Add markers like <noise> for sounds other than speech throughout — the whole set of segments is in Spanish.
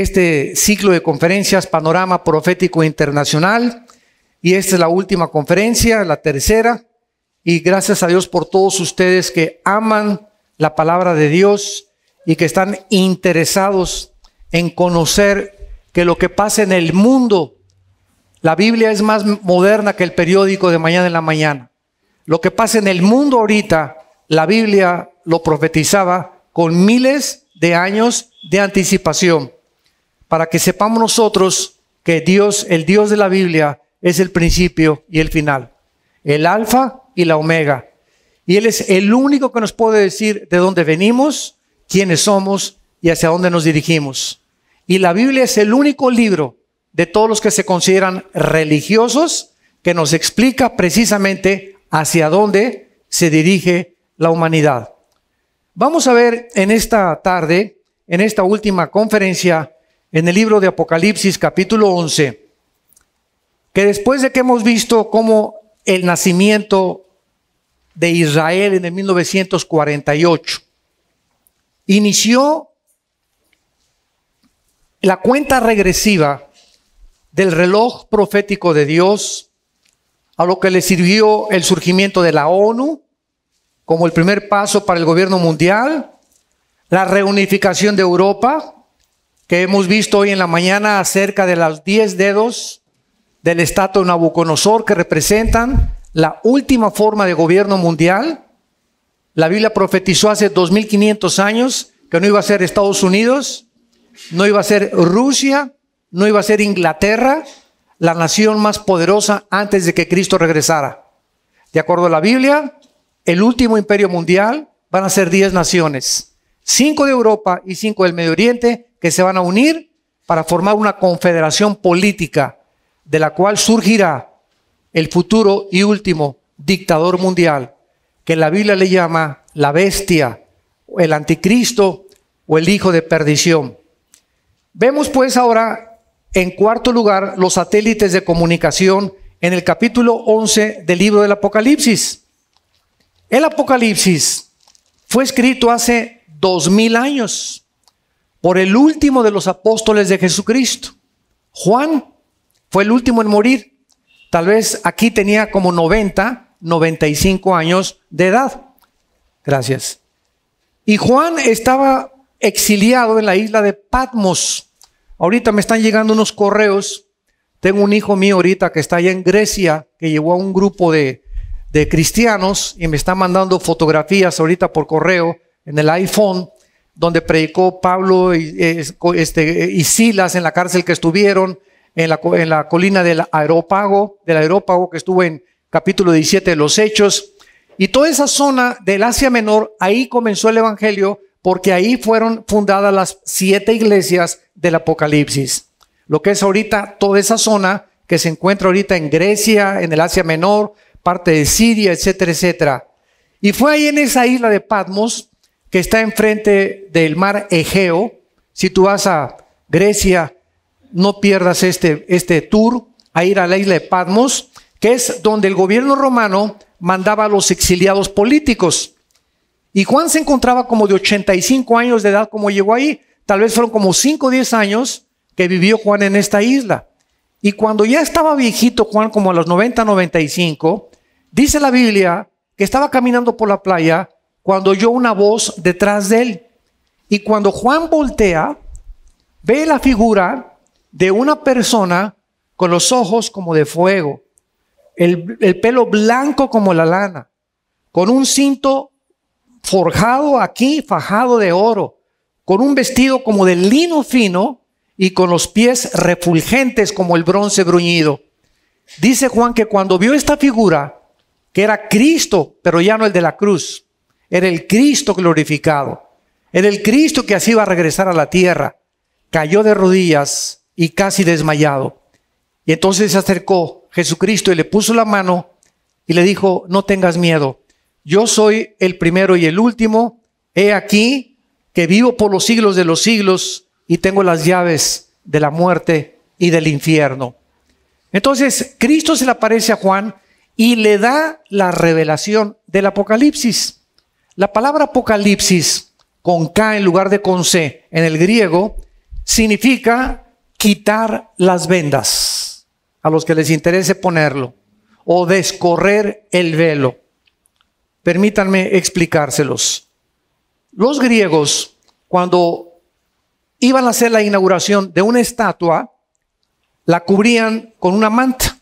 este ciclo de conferencias Panorama Profético Internacional. Y esta es la última conferencia, la tercera. Y gracias a Dios por todos ustedes que aman la palabra de Dios y que están interesados en conocer que lo que pasa en el mundo, la Biblia es más moderna que el periódico de mañana en la mañana. Lo que pasa en el mundo ahorita, la Biblia lo profetizaba con miles de años de anticipación para que sepamos nosotros que Dios, el Dios de la Biblia, es el principio y el final, el alfa y la omega. Y Él es el único que nos puede decir de dónde venimos, quiénes somos y hacia dónde nos dirigimos. Y la Biblia es el único libro de todos los que se consideran religiosos que nos explica precisamente hacia dónde se dirige la humanidad. Vamos a ver en esta tarde, en esta última conferencia, en el libro de Apocalipsis capítulo 11, que después de que hemos visto cómo el nacimiento de Israel en el 1948 inició la cuenta regresiva del reloj profético de Dios, a lo que le sirvió el surgimiento de la ONU como el primer paso para el gobierno mundial, la reunificación de Europa, hemos visto hoy en la mañana acerca de los diez dedos del estatua Nabucodonosor que representan la última forma de gobierno mundial. La Biblia profetizó hace 2500 años que no iba a ser Estados Unidos, no iba a ser Rusia, no iba a ser Inglaterra, la nación más poderosa antes de que Cristo regresara. De acuerdo a la Biblia, el último imperio mundial van a ser 10 naciones, 5 de Europa y 5 del Medio Oriente, que se van a unir para formar una confederación política de la cual surgirá el futuro y último dictador mundial, que la Biblia le llama la bestia, el anticristo o el hijo de perdición. Vemos pues ahora en cuarto lugar los satélites de comunicación en el capítulo 11 del libro del Apocalipsis. El Apocalipsis fue escrito hace dos mil años por el último de los apóstoles de Jesucristo. Juan fue el último en morir. Tal vez aquí tenía como 90, 95 años de edad. Gracias. Y Juan estaba exiliado en la isla de Patmos. Ahorita me están llegando unos correos. Tengo un hijo mío ahorita que está allá en Grecia, que llevó a un grupo de, de cristianos y me está mandando fotografías ahorita por correo en el iPhone donde predicó Pablo eh, este, y, Silas en la cárcel que estuvieron, en la, en la colina del Aerópago, del Aerópago que estuvo en capítulo 17 de los Hechos. Y toda esa zona del Asia Menor, ahí comenzó el Evangelio, porque ahí fueron fundadas las siete iglesias del Apocalipsis. Lo que es ahorita toda esa zona que se encuentra ahorita en Grecia, en el Asia Menor, parte de Siria, etcétera, etcétera. Y fue ahí en esa isla de Patmos que está enfrente del mar Egeo. Si tú vas a Grecia, no pierdas este, este tour a ir a la isla de Patmos, que es donde el gobierno romano mandaba a los exiliados políticos. Y Juan se encontraba como de 85 años de edad como llegó ahí. Tal vez fueron como 5 o 10 años que vivió Juan en esta isla. Y cuando ya estaba viejito Juan, como a los 90, 95, dice la Biblia que estaba caminando por la playa cuando oyó una voz detrás de él. Y cuando Juan voltea, ve la figura de una persona con los ojos como de fuego, el, pelo blanco como la lana, con un cinto forjado aquí, fajado de oro, con un vestido como de lino fino y con los pies refulgentes como el bronce bruñido. Dice Juan que cuando vio esta figura, que era Cristo, pero ya no el de la cruz, era el Cristo glorificado. Era el Cristo que así iba a regresar a la tierra. Cayó de rodillas y casi desmayado. Y entonces se acercó Jesucristo y le puso la mano y le dijo, no tengas miedo. Yo soy el primero y el último. He aquí que vivo por los siglos de los siglos y tengo las llaves de la muerte y del infierno. Entonces, Cristo se le aparece a Juan y le da la revelación del Apocalipsis. La palabra apocalipsis con K en lugar de con C en el griego significa quitar las vendas, a los que les interese ponerlo, o descorrer el velo. Permítanme explicárselos. Los griegos, cuando iban a hacer la inauguración de una estatua, la cubrían con una manta.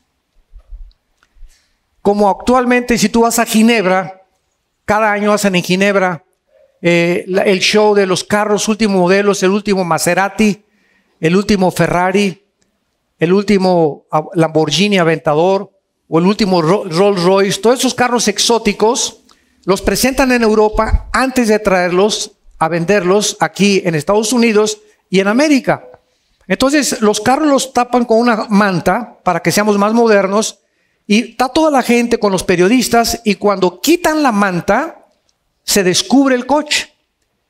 Como actualmente si tú vas a Ginebra, cada año hacen en Ginebra eh, el show de los carros, últimos modelos, el último Maserati, el último Ferrari, el último ah, Lamborghini Aventador o el último Rolls Royce. Todos esos carros exóticos los presentan en Europa antes de traerlos a venderlos aquí en Estados Unidos y en América. Entonces, los carros los tapan con una manta para que seamos más modernos y está toda la gente con los periodistas y cuando quitan la manta, se descubre el coche.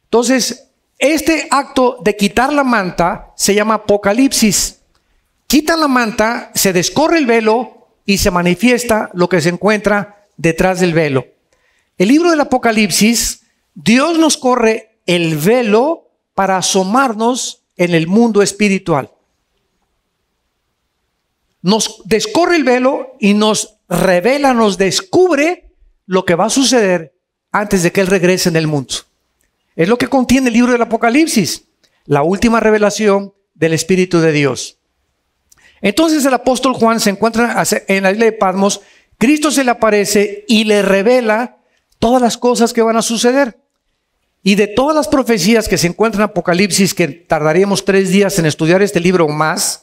Entonces, este acto de quitar la manta se llama apocalipsis. Quitan la manta, se descorre el velo y se manifiesta lo que se encuentra detrás del velo. El libro del Apocalipsis, Dios nos corre el velo para asomarnos en el mundo espiritual nos descorre el velo y nos revela, nos descubre lo que va a suceder antes de que Él regrese en el mundo. Es lo que contiene el libro del Apocalipsis, la última revelación del Espíritu de Dios. Entonces el apóstol Juan se encuentra en la isla de Patmos, Cristo se le aparece y le revela todas las cosas que van a suceder. Y de todas las profecías que se encuentran en Apocalipsis, que tardaríamos tres días en estudiar este libro más,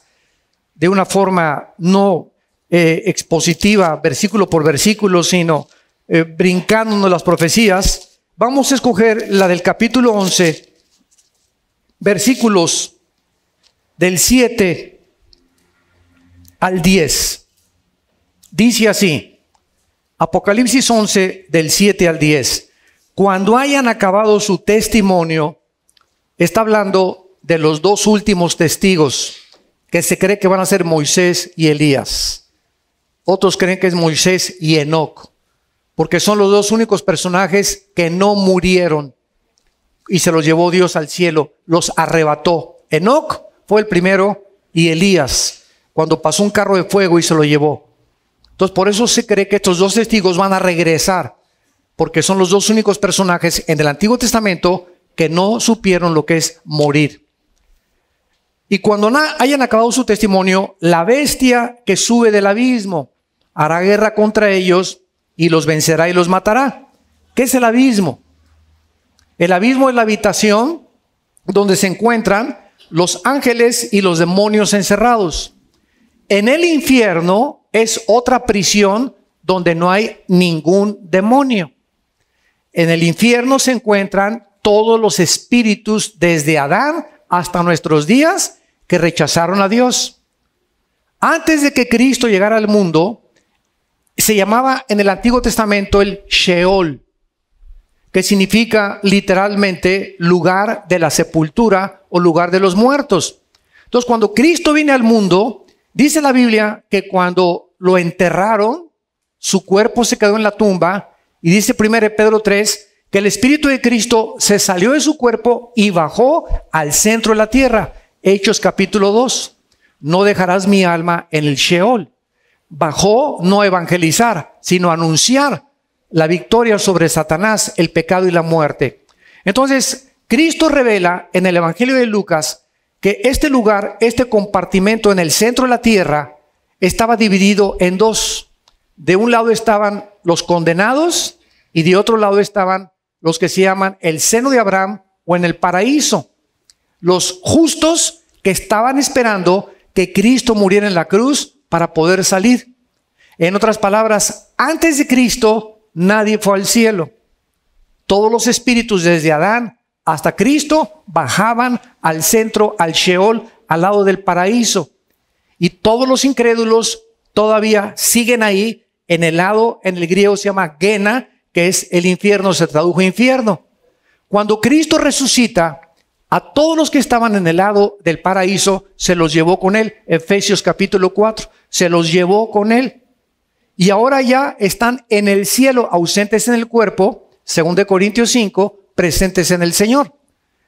de una forma no eh, expositiva, versículo por versículo, sino eh, brincándonos las profecías, vamos a escoger la del capítulo 11, versículos del 7 al 10. Dice así, Apocalipsis 11, del 7 al 10. Cuando hayan acabado su testimonio, está hablando de los dos últimos testigos que se cree que van a ser Moisés y Elías. Otros creen que es Moisés y Enoc, porque son los dos únicos personajes que no murieron y se los llevó Dios al cielo, los arrebató. Enoc fue el primero y Elías, cuando pasó un carro de fuego y se lo llevó. Entonces, por eso se cree que estos dos testigos van a regresar, porque son los dos únicos personajes en el Antiguo Testamento que no supieron lo que es morir. Y cuando hayan acabado su testimonio, la bestia que sube del abismo hará guerra contra ellos y los vencerá y los matará. ¿Qué es el abismo? El abismo es la habitación donde se encuentran los ángeles y los demonios encerrados. En el infierno es otra prisión donde no hay ningún demonio. En el infierno se encuentran todos los espíritus desde Adán hasta nuestros días que rechazaron a Dios. Antes de que Cristo llegara al mundo, se llamaba en el Antiguo Testamento el Sheol, que significa literalmente lugar de la sepultura o lugar de los muertos. Entonces, cuando Cristo viene al mundo, dice la Biblia que cuando lo enterraron, su cuerpo se quedó en la tumba, y dice 1 Pedro 3, que el Espíritu de Cristo se salió de su cuerpo y bajó al centro de la tierra. Hechos capítulo 2. No dejarás mi alma en el Sheol. Bajó no evangelizar, sino anunciar la victoria sobre Satanás, el pecado y la muerte. Entonces, Cristo revela en el Evangelio de Lucas que este lugar, este compartimento en el centro de la tierra, estaba dividido en dos. De un lado estaban los condenados y de otro lado estaban los que se llaman el seno de Abraham o en el paraíso los justos que estaban esperando que Cristo muriera en la cruz para poder salir. En otras palabras, antes de Cristo nadie fue al cielo. Todos los espíritus desde Adán hasta Cristo bajaban al centro, al Sheol, al lado del paraíso. Y todos los incrédulos todavía siguen ahí en el lado, en el griego se llama Gena, que es el infierno, se tradujo infierno. Cuando Cristo resucita, a todos los que estaban en el lado del paraíso se los llevó con él. Efesios capítulo 4, se los llevó con él. Y ahora ya están en el cielo, ausentes en el cuerpo, según de Corintios 5, presentes en el Señor.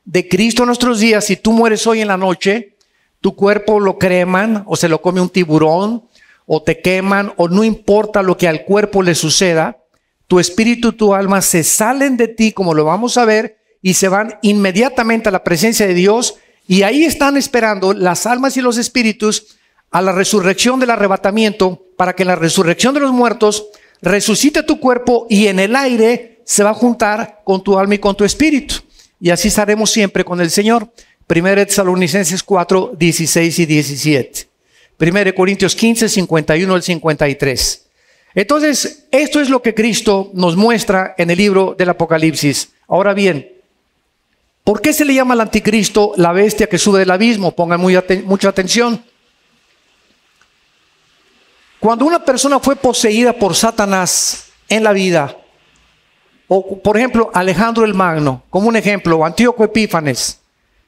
De Cristo en nuestros días, si tú mueres hoy en la noche, tu cuerpo lo creman o se lo come un tiburón o te queman o no importa lo que al cuerpo le suceda, tu espíritu y tu alma se salen de ti, como lo vamos a ver, y se van inmediatamente a la presencia de Dios y ahí están esperando las almas y los espíritus a la resurrección del arrebatamiento para que en la resurrección de los muertos resucite tu cuerpo y en el aire se va a juntar con tu alma y con tu espíritu. Y así estaremos siempre con el Señor. 1 Tesalonicenses 4, 16 y 17. 1 Corintios 15, 51 al 53. Entonces, esto es lo que Cristo nos muestra en el libro del Apocalipsis. Ahora bien, ¿Por qué se le llama al anticristo la bestia que sube del abismo? Pongan mucha atención. Cuando una persona fue poseída por Satanás en la vida, o por ejemplo Alejandro el Magno, como un ejemplo, o Antíoco Epífanes,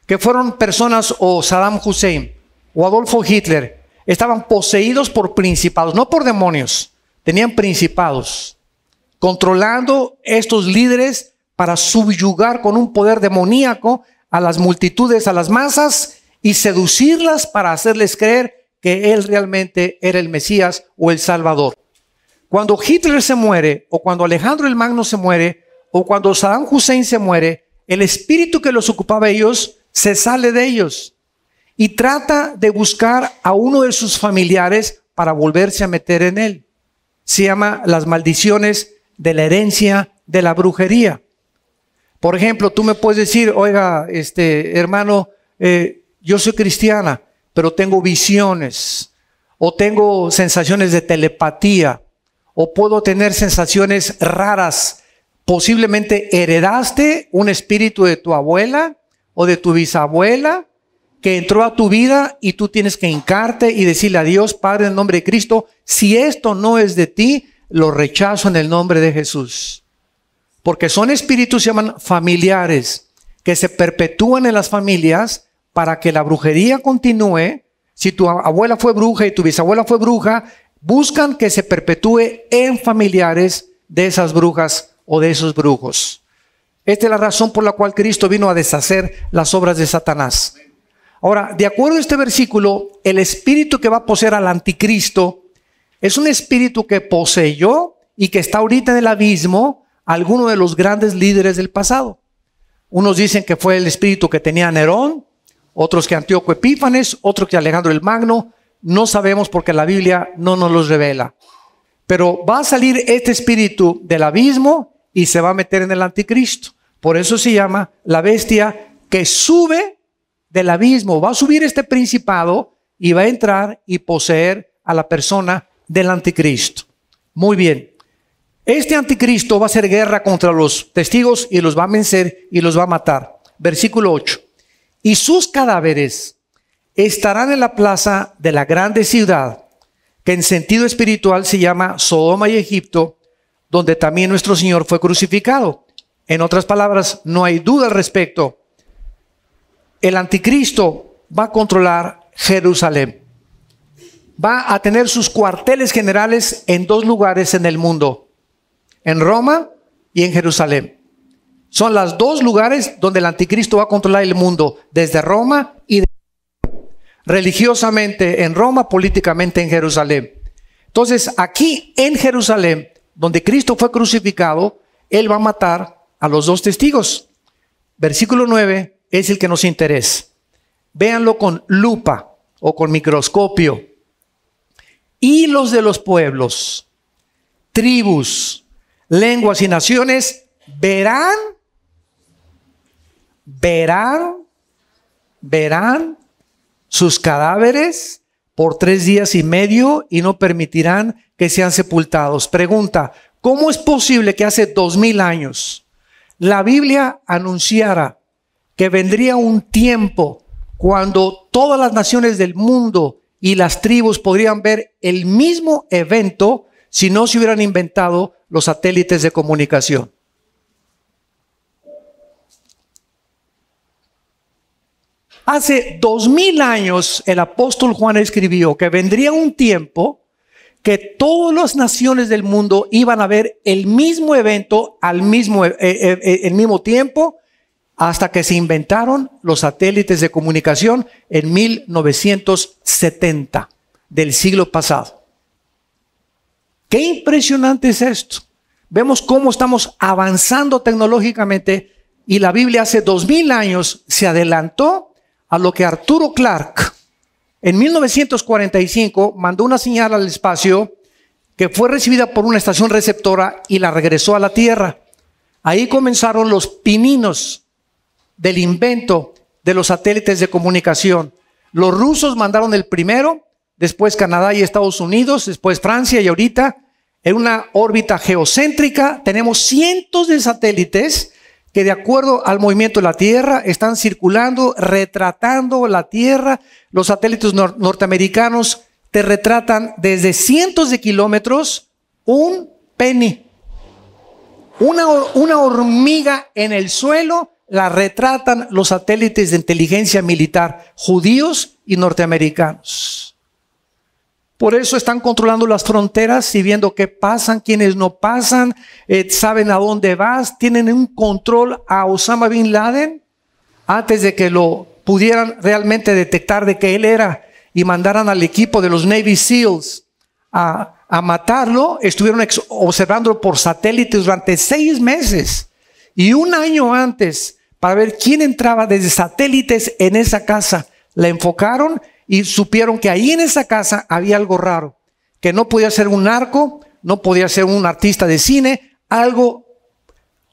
que fueron personas o Saddam Hussein o Adolfo Hitler, estaban poseídos por principados, no por demonios, tenían principados, controlando estos líderes para subyugar con un poder demoníaco a las multitudes, a las masas, y seducirlas para hacerles creer que él realmente era el Mesías o el Salvador. Cuando Hitler se muere, o cuando Alejandro el Magno se muere, o cuando Saddam Hussein se muere, el espíritu que los ocupaba ellos se sale de ellos y trata de buscar a uno de sus familiares para volverse a meter en él. Se llama las maldiciones de la herencia de la brujería. Por ejemplo, tú me puedes decir, oiga, este hermano, eh, yo soy cristiana, pero tengo visiones, o tengo sensaciones de telepatía, o puedo tener sensaciones raras. Posiblemente heredaste un espíritu de tu abuela o de tu bisabuela que entró a tu vida y tú tienes que hincarte y decirle a Dios, Padre, en nombre de Cristo, si esto no es de ti, lo rechazo en el nombre de Jesús. Porque son espíritus se llaman familiares, que se perpetúan en las familias para que la brujería continúe. Si tu abuela fue bruja y tu bisabuela fue bruja, buscan que se perpetúe en familiares de esas brujas o de esos brujos. Esta es la razón por la cual Cristo vino a deshacer las obras de Satanás. Ahora, de acuerdo a este versículo, el espíritu que va a poseer al anticristo es un espíritu que poseyó y que está ahorita en el abismo algunos de los grandes líderes del pasado. Unos dicen que fue el espíritu que tenía Nerón, otros que Antíoco Epífanes, otros que Alejandro el Magno. No sabemos porque la Biblia no nos los revela. Pero va a salir este espíritu del abismo y se va a meter en el anticristo. Por eso se llama la bestia que sube del abismo. Va a subir este principado y va a entrar y poseer a la persona del anticristo. Muy bien. Este anticristo va a hacer guerra contra los testigos y los va a vencer y los va a matar. Versículo 8. Y sus cadáveres estarán en la plaza de la grande ciudad, que en sentido espiritual se llama Sodoma y Egipto, donde también nuestro Señor fue crucificado. En otras palabras, no hay duda al respecto. El anticristo va a controlar Jerusalén. Va a tener sus cuarteles generales en dos lugares en el mundo en Roma y en Jerusalén. Son los dos lugares donde el anticristo va a controlar el mundo, desde Roma y religiosamente en Roma, políticamente en Jerusalén. Entonces, aquí en Jerusalén, donde Cristo fue crucificado, Él va a matar a los dos testigos. Versículo 9 es el que nos interesa. Véanlo con lupa o con microscopio. los de los pueblos, tribus, lenguas y naciones verán, verán, verán sus cadáveres por tres días y medio y no permitirán que sean sepultados. Pregunta, ¿cómo es posible que hace dos mil años la Biblia anunciara que vendría un tiempo cuando todas las naciones del mundo y las tribus podrían ver el mismo evento si no se hubieran inventado los satélites de comunicación. Hace dos mil años el apóstol Juan escribió que vendría un tiempo que todas las naciones del mundo iban a ver el mismo evento al mismo, eh, eh, eh, el mismo tiempo hasta que se inventaron los satélites de comunicación en 1970 del siglo pasado. Qué impresionante es esto. Vemos cómo estamos avanzando tecnológicamente y la Biblia hace dos mil años se adelantó a lo que Arturo Clark en 1945 mandó una señal al espacio que fue recibida por una estación receptora y la regresó a la Tierra. Ahí comenzaron los pininos del invento de los satélites de comunicación. Los rusos mandaron el primero, después Canadá y Estados Unidos, después Francia y ahorita en una órbita geocéntrica, tenemos cientos de satélites que de acuerdo al movimiento de la Tierra están circulando, retratando la Tierra. Los satélites norteamericanos te retratan desde cientos de kilómetros un penny. una hormiga en el suelo la retratan los satélites de inteligencia militar judíos y norteamericanos. Por eso están controlando las fronteras y viendo qué pasan, quiénes no pasan, eh, saben a dónde vas, tienen un control a Osama Bin Laden antes de que lo pudieran realmente detectar de que él era y mandaran al equipo de los Navy SEALs a, matarlo, estuvieron observándolo por satélites durante seis meses y un año antes para ver quién entraba desde satélites en esa casa. La enfocaron y supieron que ahí en esa casa había algo raro, que no podía ser un narco, no podía ser un artista de cine, algo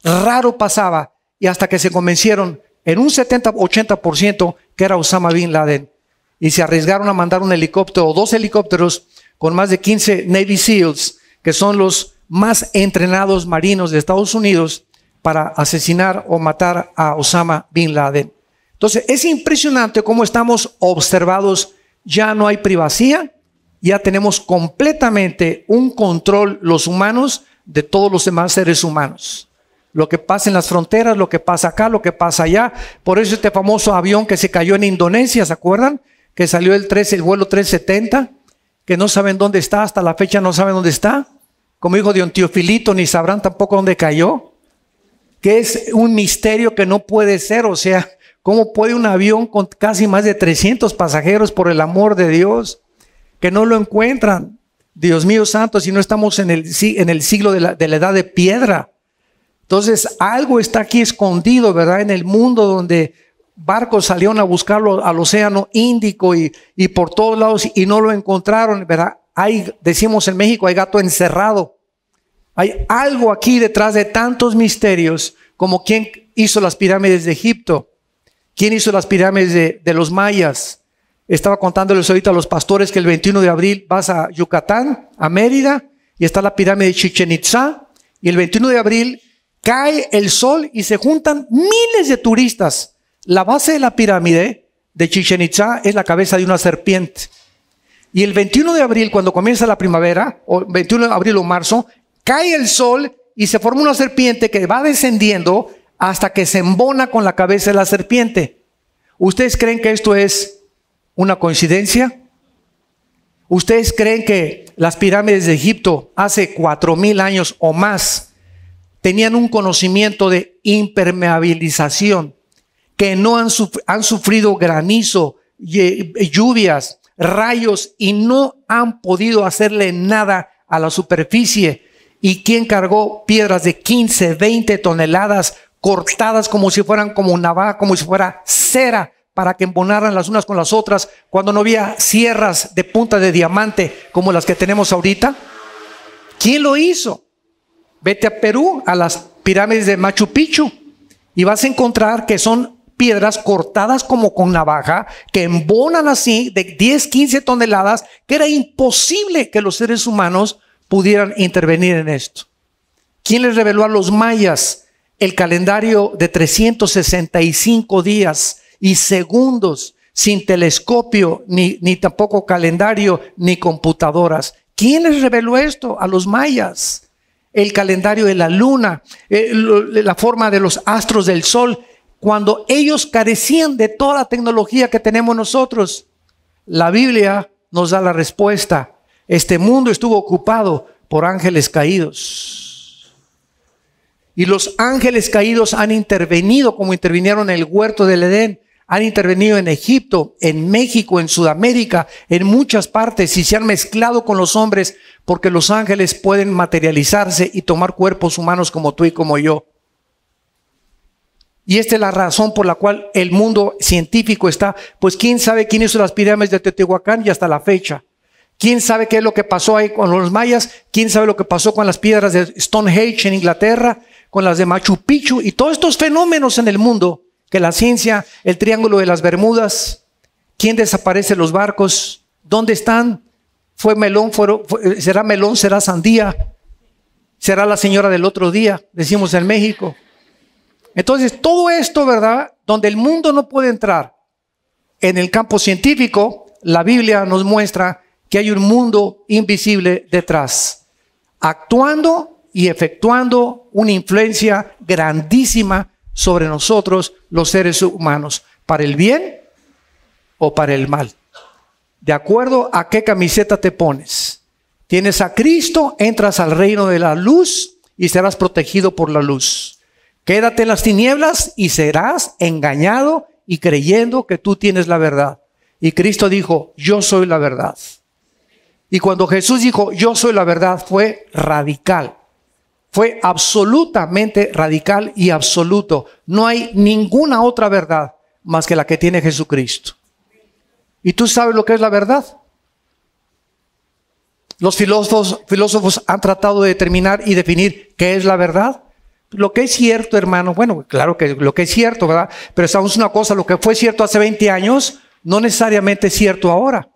raro pasaba y hasta que se convencieron en un 70-80% que era Osama Bin Laden y se arriesgaron a mandar un helicóptero o dos helicópteros con más de 15 Navy SEALs, que son los más entrenados marinos de Estados Unidos, para asesinar o matar a Osama Bin Laden. Entonces, es impresionante cómo estamos observados. Ya no hay privacidad, ya tenemos completamente un control los humanos de todos los demás seres humanos. Lo que pasa en las fronteras, lo que pasa acá, lo que pasa allá. Por eso este famoso avión que se cayó en Indonesia, ¿se acuerdan? Que salió el 13, el vuelo 370, que no saben dónde está, hasta la fecha no saben dónde está. Como dijo de un Filito, ni sabrán tampoco dónde cayó. Que es un misterio que no puede ser, o sea, ¿Cómo puede un avión con casi más de 300 pasajeros, por el amor de Dios, que no lo encuentran? Dios mío santo, si no estamos en el, siglo de la, edad de piedra. Entonces, algo está aquí escondido, ¿verdad? En el mundo donde barcos salieron a buscarlo al océano Índico y, por todos lados y no lo encontraron, ¿verdad? Hay, decimos en México, hay gato encerrado. Hay algo aquí detrás de tantos misterios como quien hizo las pirámides de Egipto. ¿Quién hizo las pirámides de, los mayas? Estaba contándoles ahorita a los pastores que el 21 de abril vas a Yucatán, a Mérida, y está la pirámide de Chichen Itza, y el 21 de abril cae el sol y se juntan miles de turistas. La base de la pirámide de Chichen Itza es la cabeza de una serpiente. Y el 21 de abril, cuando comienza la primavera, o 21 de abril o marzo, cae el sol y se forma una serpiente que va descendiendo hasta que se embona con la cabeza de la serpiente. ¿Ustedes creen que esto es una coincidencia? ¿Ustedes creen que las pirámides de Egipto hace cuatro mil años o más tenían un conocimiento de impermeabilización, que no han, sufrido, han sufrido granizo, lluvias, rayos y no han podido hacerle nada a la superficie? ¿Y quién cargó piedras de 15, 20 toneladas cortadas como si fueran como navaja, como si fuera cera, para que embonaran las unas con las otras, cuando no había sierras de punta de diamante como las que tenemos ahorita. ¿Quién lo hizo? Vete a Perú, a las pirámides de Machu Picchu, y vas a encontrar que son piedras cortadas como con navaja, que embonan así de 10, 15 toneladas, que era imposible que los seres humanos pudieran intervenir en esto. ¿Quién les reveló a los mayas el calendario de 365 días y segundos sin telescopio, ni, ni tampoco calendario, ni computadoras. ¿Quién les reveló esto? A los mayas. El calendario de la luna, eh, la forma de los astros del sol. Cuando ellos carecían de toda la tecnología que tenemos nosotros, la Biblia nos da la respuesta. Este mundo estuvo ocupado por ángeles caídos. Y los ángeles caídos han intervenido como intervinieron en el huerto del Edén, han intervenido en Egipto, en México, en Sudamérica, en muchas partes y se han mezclado con los hombres porque los ángeles pueden materializarse y tomar cuerpos humanos como tú y como yo. Y esta es la razón por la cual el mundo científico está, pues quién sabe quién hizo las pirámides de Teotihuacán y hasta la fecha. ¿Quién sabe qué es lo que pasó ahí con los mayas? ¿Quién sabe lo que pasó con las piedras de Stonehenge en Inglaterra? con las de Machu Picchu y todos estos fenómenos en el mundo, que la ciencia, el Triángulo de las Bermudas, quién desaparece los barcos, dónde están, fue melón, eh, será melón, será sandía, será la señora del otro día, decimos en México. Entonces, todo esto, ¿verdad? Donde el mundo no puede entrar en el campo científico, la Biblia nos muestra que hay un mundo invisible detrás, actuando y efectuando una influencia grandísima sobre nosotros los seres humanos, para el bien o para el mal. De acuerdo a qué camiseta te pones. Tienes a Cristo, entras al reino de la luz y serás protegido por la luz. Quédate en las tinieblas y serás engañado y creyendo que tú tienes la verdad. Y Cristo dijo, yo soy la verdad. Y cuando Jesús dijo, yo soy la verdad, fue radical fue absolutamente radical y absoluto. No hay ninguna otra verdad más que la que tiene Jesucristo. ¿Y tú sabes lo que es la verdad? Los filósofos, han tratado de determinar y definir qué es la verdad. Lo que es cierto, hermano, bueno, claro que lo que es cierto, ¿verdad? Pero sabemos una cosa, lo que fue cierto hace 20 años, no necesariamente es cierto ahora.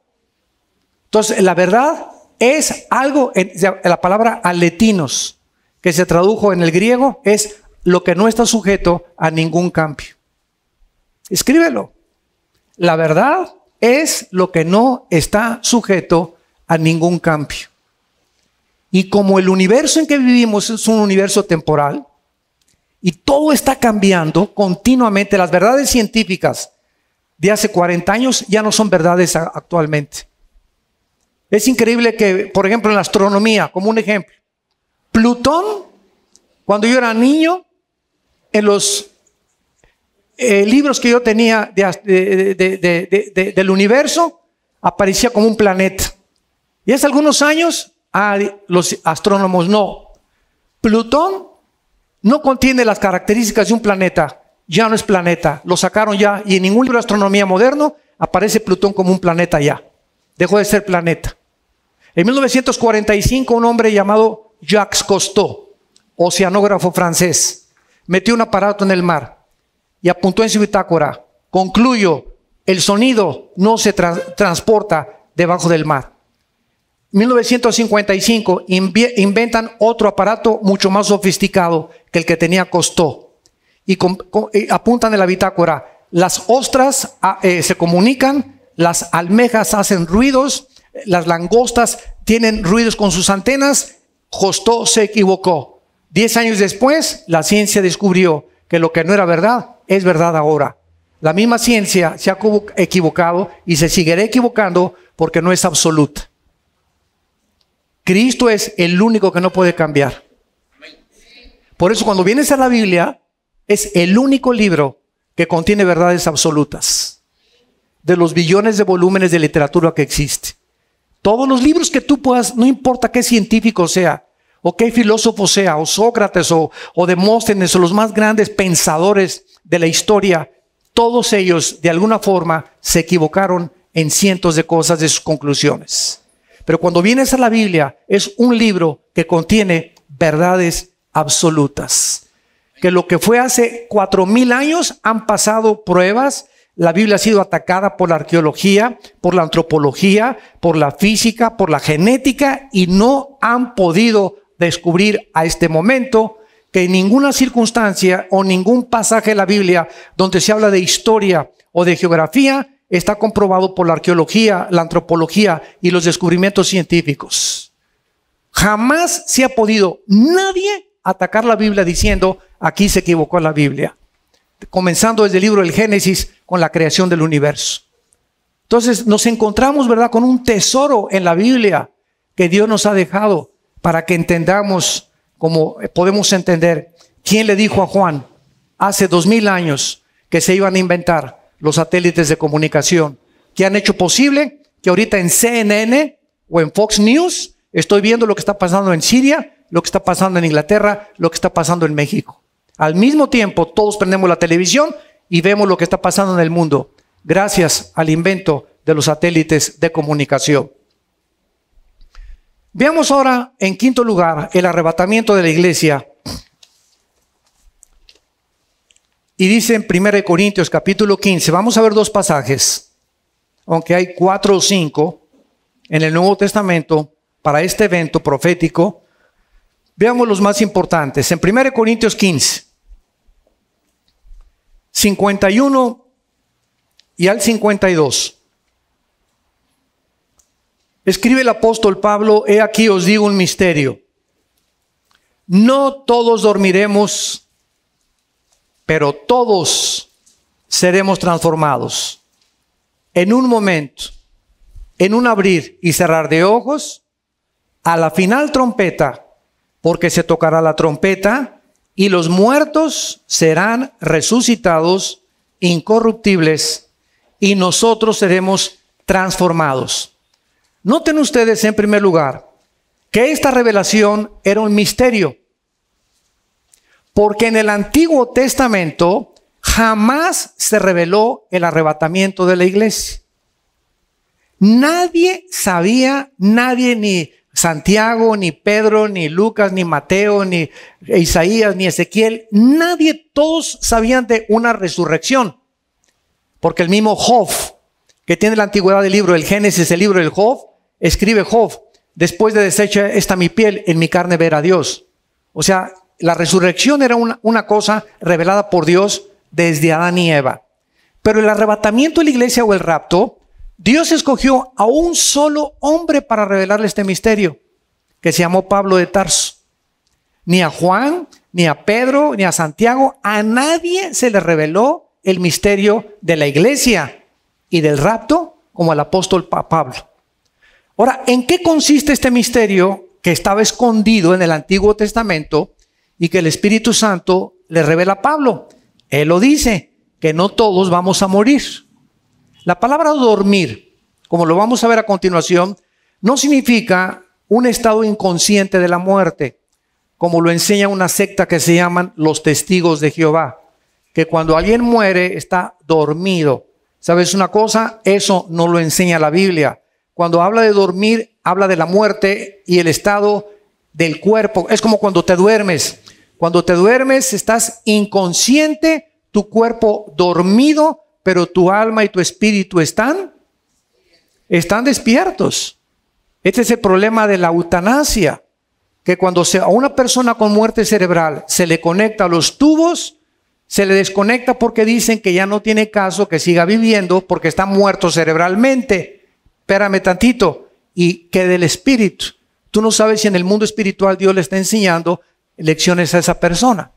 Entonces, la verdad es algo, en la palabra aletinos, que se tradujo en el griego, es lo que no está sujeto a ningún cambio. Escríbelo. La verdad es lo que no está sujeto a ningún cambio. Y como el universo en que vivimos es un universo temporal, y todo está cambiando continuamente, las verdades científicas de hace 40 años ya no son verdades actualmente. Es increíble que, por ejemplo, en la astronomía, como un ejemplo, Plutón, cuando yo era niño, en los eh, libros que yo tenía del universo, aparecía como un planeta. Y hace algunos años, ah, los astrónomos no. Plutón no contiene las características de un planeta. Ya no es planeta. Lo sacaron ya. Y en ningún libro de astronomía moderno aparece Plutón como un planeta ya. Dejó de ser planeta. En 1945, un hombre llamado Jacques Costeau, oceanógrafo francés, metió un aparato en el mar y apuntó en su bitácora. Concluyo, el sonido no se transporta debajo del mar. 1955 inventan otro aparato mucho más sofisticado que el que tenía Costó y, apuntan en la bitácora. Las ostras ah, eh, se comunican, las almejas hacen ruidos, las langostas tienen ruidos con sus antenas Justo se equivocó. Diez años después, la ciencia descubrió que lo que no era verdad es verdad ahora. La misma ciencia se ha equivocado y se seguirá equivocando porque no es absoluta. Cristo es el único que no puede cambiar. Por eso cuando vienes a la Biblia, es el único libro que contiene verdades absolutas de los billones de volúmenes de literatura que existe. Todos los libros que tú puedas, no importa qué científico sea, o qué filósofo sea, o Sócrates, o, Demóstenes, o los más grandes pensadores de la historia, todos ellos de alguna forma se equivocaron en cientos de cosas de sus conclusiones. Pero cuando vienes a la Biblia, es un libro que contiene verdades absolutas. Que lo que fue hace cuatro mil años han pasado pruebas, la Biblia ha sido atacada por la arqueología, por la antropología, por la física, por la genética y no han podido descubrir a este momento que en ninguna circunstancia o ningún pasaje de la Biblia donde se habla de historia o de geografía está comprobado por la arqueología, la antropología y los descubrimientos científicos. Jamás se ha podido nadie atacar la Biblia diciendo, aquí se equivocó la Biblia comenzando desde el libro del Génesis con la creación del universo. Entonces nos encontramos, ¿verdad?, con un tesoro en la Biblia que Dios nos ha dejado para que entendamos, como podemos entender, quién le dijo a Juan hace dos mil años que se iban a inventar los satélites de comunicación, que han hecho posible que ahorita en CNN o en Fox News estoy viendo lo que está pasando en Siria, lo que está pasando en Inglaterra, lo que está pasando en México. Al mismo tiempo, todos prendemos la televisión y vemos lo que está pasando en el mundo, gracias al invento de los satélites de comunicación. Veamos ahora, en quinto lugar, el arrebatamiento de la iglesia. Y dice en 1 Corintios capítulo 15, vamos a ver dos pasajes, aunque hay cuatro o cinco en el Nuevo Testamento para este evento profético. Veamos los más importantes. En 1 Corintios 15, 51 y al 52. Escribe el apóstol Pablo, he aquí os digo un misterio. No todos dormiremos, pero todos seremos transformados. En un momento, en un abrir y cerrar de ojos, a la final trompeta, porque se tocará la trompeta y los muertos serán resucitados incorruptibles y nosotros seremos transformados. Noten ustedes en primer lugar que esta revelación era un misterio, porque en el Antiguo Testamento jamás se reveló el arrebatamiento de la iglesia. Nadie sabía, nadie ni Santiago, ni Pedro, ni Lucas, ni Mateo, ni Isaías, ni Ezequiel, nadie, todos sabían de una resurrección. Porque el mismo Job, que tiene la antigüedad del libro, el Génesis, el libro del Job, escribe Job, después de deshecha está mi piel, en mi carne ver a Dios. O sea, la resurrección era una, una cosa revelada por Dios desde Adán y Eva. Pero el arrebatamiento de la iglesia o el rapto Dios escogió a un solo hombre para revelarle este misterio, que se llamó Pablo de Tarso. Ni a Juan, ni a Pedro, ni a Santiago, a nadie se le reveló el misterio de la iglesia y del rapto como al apóstol Pablo. Ahora, ¿en qué consiste este misterio que estaba escondido en el Antiguo Testamento y que el Espíritu Santo le revela a Pablo? Él lo dice, que no todos vamos a morir. La palabra dormir, como lo vamos a ver a continuación, no significa un estado inconsciente de la muerte, como lo enseña una secta que se llaman los testigos de Jehová, que cuando alguien muere está dormido. ¿Sabes una cosa? Eso no lo enseña la Biblia. Cuando habla de dormir, habla de la muerte y el estado del cuerpo. Es como cuando te duermes. Cuando te duermes, estás inconsciente, tu cuerpo dormido, pero tu alma y tu espíritu están, están despiertos. Este es el problema de la eutanasia, que cuando a una persona con muerte cerebral se le conecta los tubos, se le desconecta porque dicen que ya no tiene caso que siga viviendo porque está muerto cerebralmente. Espérame tantito. Y que del espíritu. Tú no sabes si en el mundo espiritual Dios le está enseñando lecciones a esa persona.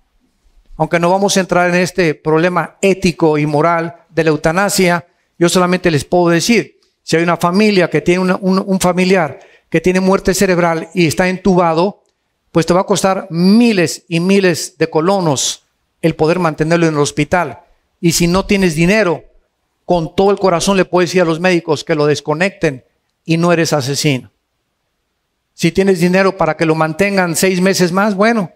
Aunque no vamos a entrar en este problema ético y moral de la eutanasia, yo solamente les puedo decir, si hay una familia que tiene un, familiar que tiene muerte cerebral y está entubado, pues te va a costar miles y miles de colonos el poder mantenerlo en el hospital. Y si no tienes dinero, con todo el corazón le puedes decir a los médicos que lo desconecten y no eres asesino. Si tienes dinero para que lo mantengan seis meses más, bueno,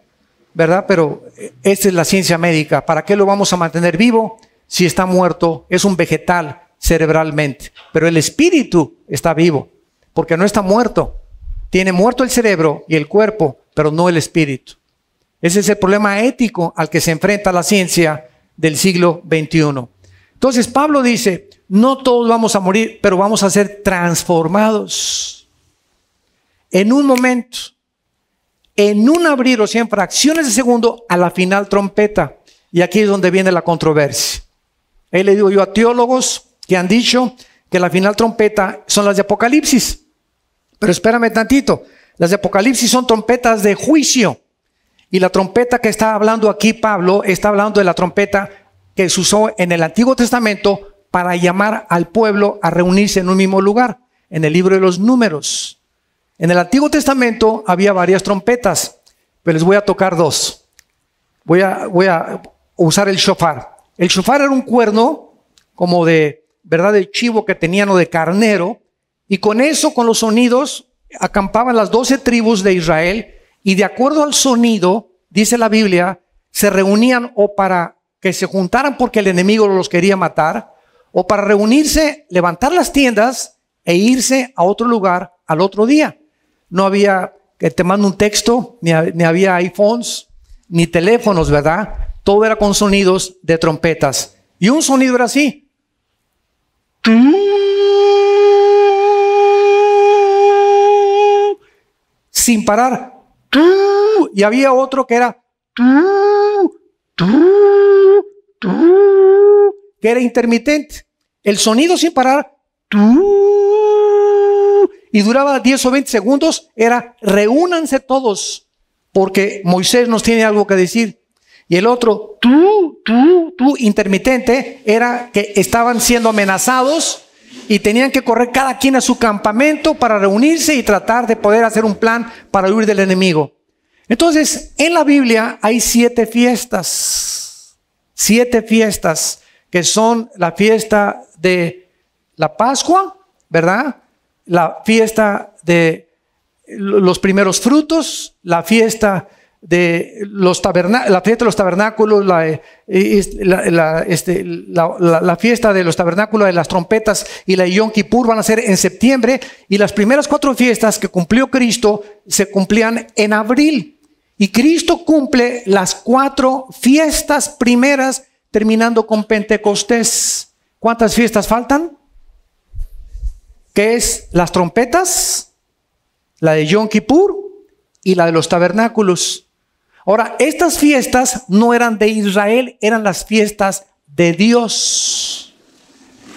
¿verdad? Pero eh, esta es la ciencia médica. ¿Para qué lo vamos a mantener vivo? si está muerto, es un vegetal cerebralmente, pero el espíritu está vivo, porque no está muerto. Tiene muerto el cerebro y el cuerpo, pero no el espíritu. Ese es el problema ético al que se enfrenta la ciencia del siglo XXI. Entonces Pablo dice, no todos vamos a morir, pero vamos a ser transformados. En un momento, en un abrir o cien fracciones de segundo, a la final trompeta. Y aquí es donde viene la controversia le digo yo a teólogos que han dicho que la final trompeta son las de Apocalipsis. Pero espérame tantito. Las de Apocalipsis son trompetas de juicio. Y la trompeta que está hablando aquí Pablo está hablando de la trompeta que se usó en el Antiguo Testamento para llamar al pueblo a reunirse en un mismo lugar, en el libro de los números. En el Antiguo Testamento había varias trompetas, pero les voy a tocar dos. Voy a, voy a usar el shofar. El shofar era un cuerno como de, ¿verdad?, el chivo que tenían o de carnero. Y con eso, con los sonidos, acampaban las doce tribus de Israel. Y de acuerdo al sonido, dice la Biblia, se reunían o para que se juntaran porque el enemigo los quería matar, o para reunirse, levantar las tiendas e irse a otro lugar al otro día. No había, te mando un texto, ni, ni había iPhones, ni teléfonos, ¿verdad? todo era con sonidos de trompetas. Y un sonido era así. Sin parar. Y había otro que era que era intermitente. El sonido sin parar y duraba 10 o 20 segundos era reúnanse todos porque Moisés nos tiene algo que decir. Y el otro, tú, tú, tú, intermitente, era que estaban siendo amenazados y tenían que correr cada quien a su campamento para reunirse y tratar de poder hacer un plan para huir del enemigo. Entonces, en la Biblia hay siete fiestas, siete fiestas que son la fiesta de la Pascua, ¿verdad? La fiesta de los primeros frutos, la fiesta de los la fiesta de los tabernáculos, eh, este, la, fiesta de los tabernáculos de las trompetas y la Yom Kippur van a ser en septiembre y las primeras cuatro fiestas que cumplió Cristo se cumplían en abril. Y Cristo cumple las cuatro fiestas primeras terminando con Pentecostés. ¿Cuántas fiestas faltan? Que es las trompetas? La de Yom Kippur y la de los tabernáculos. Ahora, estas fiestas no eran de Israel, eran las fiestas de Dios.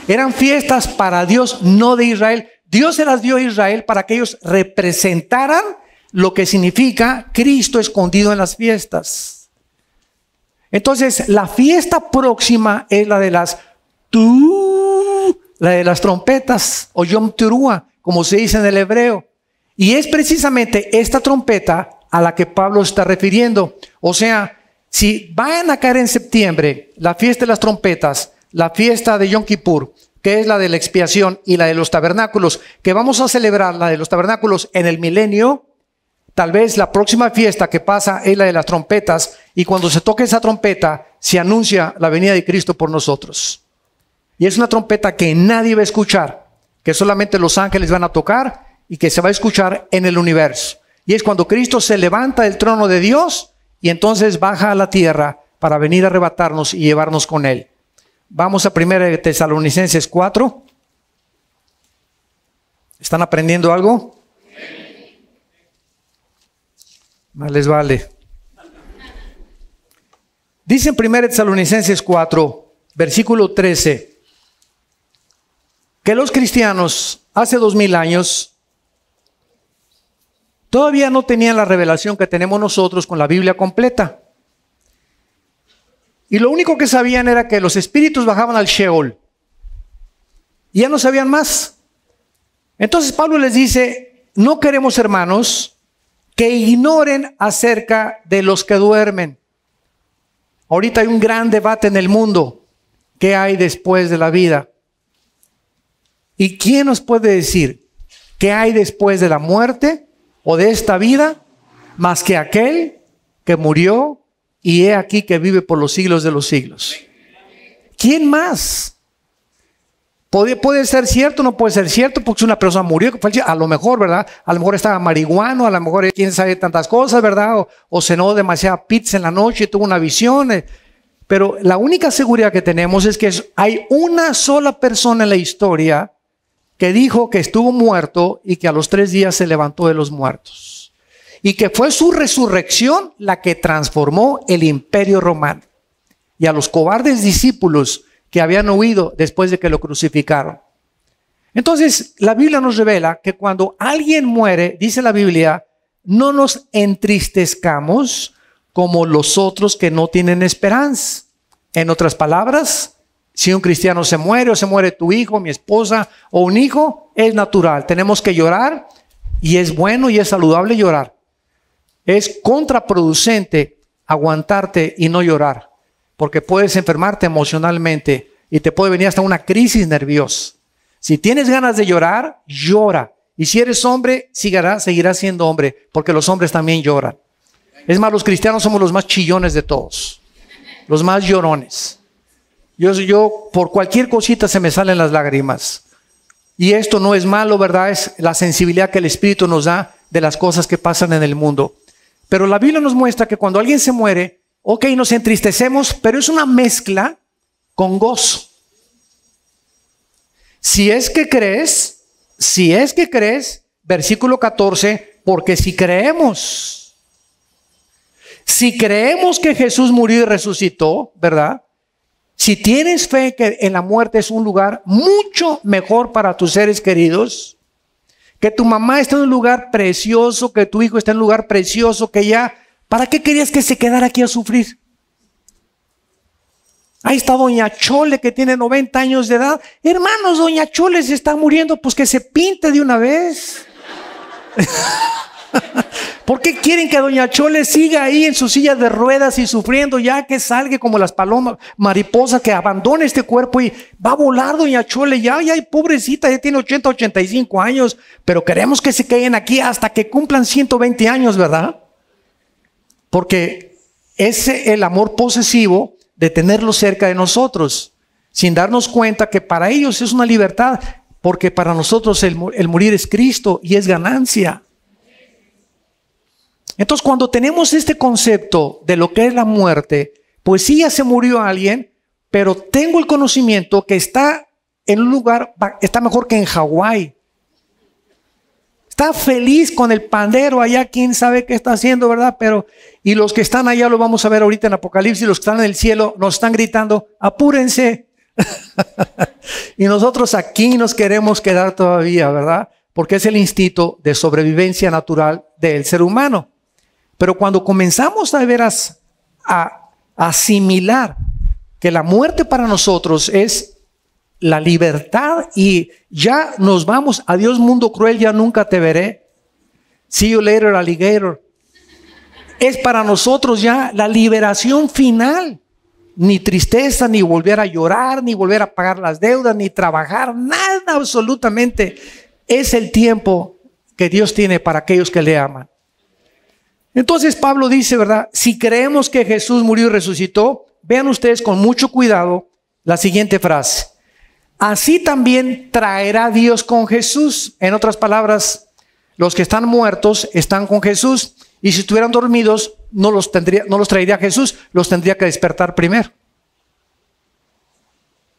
Eran fiestas para Dios, no de Israel. Dios se las dio a Israel para que ellos representaran lo que significa Cristo escondido en las fiestas. Entonces, la fiesta próxima es la de las tú, la de las trompetas o yom teruah, como se dice en el hebreo. Y es precisamente esta trompeta a la que Pablo está refiriendo. O sea, si van a caer en septiembre la fiesta de las trompetas, la fiesta de Yom Kippur, que es la de la expiación y la de los tabernáculos, que vamos a celebrar la de los tabernáculos en el milenio, tal vez la próxima fiesta que pasa es la de las trompetas y cuando se toque esa trompeta se anuncia la venida de Cristo por nosotros. Y es una trompeta que nadie va a escuchar, que solamente los ángeles van a tocar y que se va a escuchar en el universo. Y es cuando Cristo se levanta del trono de Dios y entonces baja a la tierra para venir a arrebatarnos y llevarnos con Él. Vamos a 1 Tesalonicenses 4. ¿Están aprendiendo algo? Más les vale. Dice en 1 Tesalonicenses 4, versículo 13, que los cristianos hace dos mil años Todavía no tenían la revelación que tenemos nosotros con la Biblia completa. Y lo único que sabían era que los espíritus bajaban al Sheol. Y ya no sabían más. Entonces Pablo les dice, no queremos hermanos que ignoren acerca de los que duermen. Ahorita hay un gran debate en el mundo. ¿Qué hay después de la vida? ¿Y quién nos puede decir qué hay después de la muerte o de esta vida más que aquel que murió y he aquí que vive por los siglos de los siglos. ¿Quién más? Puede, puede ser cierto, no puede ser cierto, porque una persona murió, a lo mejor, ¿verdad? A lo mejor estaba marihuano, a lo mejor quién sabe tantas cosas, ¿verdad? O, cenó demasiada pizza en la noche, y tuvo una visión. Eh. Pero la única seguridad que tenemos es que hay una sola persona en la historia que dijo que estuvo muerto y que a los tres días se levantó de los muertos. Y que fue su resurrección la que transformó el imperio romano. Y a los cobardes discípulos que habían huido después de que lo crucificaron. Entonces, la Biblia nos revela que cuando alguien muere, dice la Biblia, no nos entristezcamos como los otros que no tienen esperanza. En otras palabras, si un cristiano se muere o se muere tu hijo, mi esposa o un hijo, es natural. Tenemos que llorar y es bueno y es saludable llorar. Es contraproducente aguantarte y no llorar, porque puedes enfermarte emocionalmente y te puede venir hasta una crisis nerviosa. Si tienes ganas de llorar, llora. Y si eres hombre, seguirás, siendo hombre, porque los hombres también lloran. Es más, los cristianos somos los más chillones de todos, los más llorones. Yo, yo por cualquier cosita se me salen las lágrimas. Y esto no es malo, ¿verdad? Es la sensibilidad que el Espíritu nos da de las cosas que pasan en el mundo. Pero la Biblia nos muestra que cuando alguien se muere, ok, nos entristecemos, pero es una mezcla con gozo. Si es que crees, si es que crees, versículo 14, porque si creemos, si creemos que Jesús murió y resucitó, ¿verdad? Si tienes fe que en la muerte es un lugar mucho mejor para tus seres queridos, que tu mamá está en un lugar precioso, que tu hijo está en un lugar precioso, que ya, ¿para qué querías que se quedara aquí a sufrir? Ahí está Doña Chole que tiene 90 años de edad. Hermanos, Doña Chole se está muriendo, pues que se pinte de una vez. <laughs> ¿Por qué quieren que Doña Chole siga ahí en su silla de ruedas y sufriendo ya que salga como las palomas, mariposas, que abandone este cuerpo y va a volar Doña Chole? Ya, ya, pobrecita, ya tiene 80, 85 años, pero queremos que se queden aquí hasta que cumplan 120 años, ¿verdad? Porque ese el amor posesivo de tenerlo cerca de nosotros, sin darnos cuenta que para ellos es una libertad, porque para nosotros el, el morir es Cristo y es ganancia. Entonces, cuando tenemos este concepto de lo que es la muerte, pues sí ya se murió alguien, pero tengo el conocimiento que está en un lugar, está mejor que en Hawái. Está feliz con el pandero allá, quién sabe qué está haciendo, ¿verdad? Pero, y los que están allá, lo vamos a ver ahorita en Apocalipsis, los que están en el cielo, nos están gritando, apúrense. <laughs> y nosotros aquí nos queremos quedar todavía, ¿verdad? Porque es el instinto de sobrevivencia natural del ser humano. Pero cuando comenzamos a ver a, asimilar que la muerte para nosotros es la libertad y ya nos vamos, adiós mundo cruel, ya nunca te veré. See you later, alligator. Es para nosotros ya la liberación final. Ni tristeza, ni volver a llorar, ni volver a pagar las deudas, ni trabajar, nada absolutamente. Es el tiempo que Dios tiene para aquellos que le aman. Entonces Pablo dice, ¿verdad? Si creemos que Jesús murió y resucitó, vean ustedes con mucho cuidado la siguiente frase. Así también traerá Dios con Jesús. En otras palabras, los que están muertos están con Jesús y si estuvieran dormidos no los, tendría, no los traería Jesús, los tendría que despertar primero.